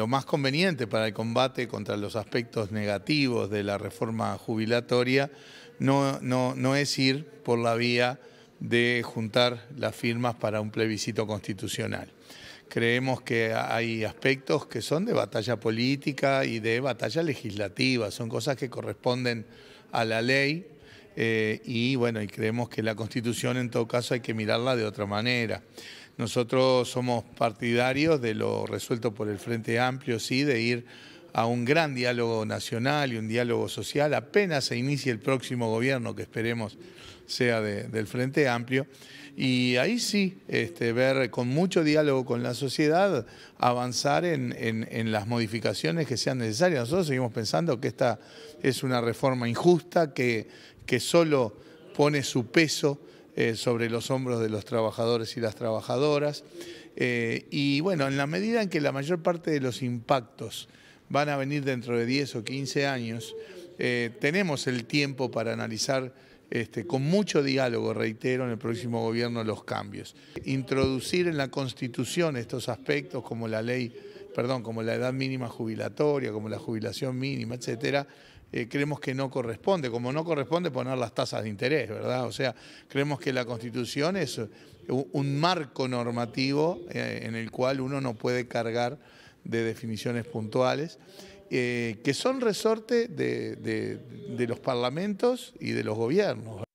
Lo más conveniente para el combate contra los aspectos negativos de la reforma jubilatoria no, no, no, es ir por la vía de juntar las firmas para un plebiscito constitucional. Creemos que hay aspectos que son de batalla política y de batalla legislativa, son cosas que corresponden a la ley eh, y bueno, y creemos que la constitución en todo caso hay que mirarla de otra manera. Nosotros somos partidarios de lo resuelto por el Frente Amplio, sí, de ir a un gran diálogo nacional y un diálogo social. Apenas se inicie el próximo gobierno, que esperemos sea del Frente Amplio. Y ahí sí, este, ver con mucho diálogo con la sociedad, avanzar en, las modificaciones que sean necesarias. Nosotros seguimos pensando que esta es una reforma injusta, que solo pone su peso eh, sobre los hombros de los trabajadores y las trabajadoras. Eh, y bueno, en la medida en que la mayor parte de los impactos van a venir dentro de 10 o 15 años, eh, tenemos el tiempo para analizar este, con mucho diálogo, reitero, en el próximo gobierno los cambios. Introducir en la Constitución estos aspectos como la ley perdón, como la edad mínima jubilatoria, como la jubilación mínima, etcétera, eh, creemos que no corresponde, como no corresponde poner las tasas de interés, ¿verdad? O sea, creemos que la Constitución es un, marco normativo eh, en el cual uno no puede cargar de definiciones puntuales. Eh, que son resorte de, de los parlamentos y de los gobiernos.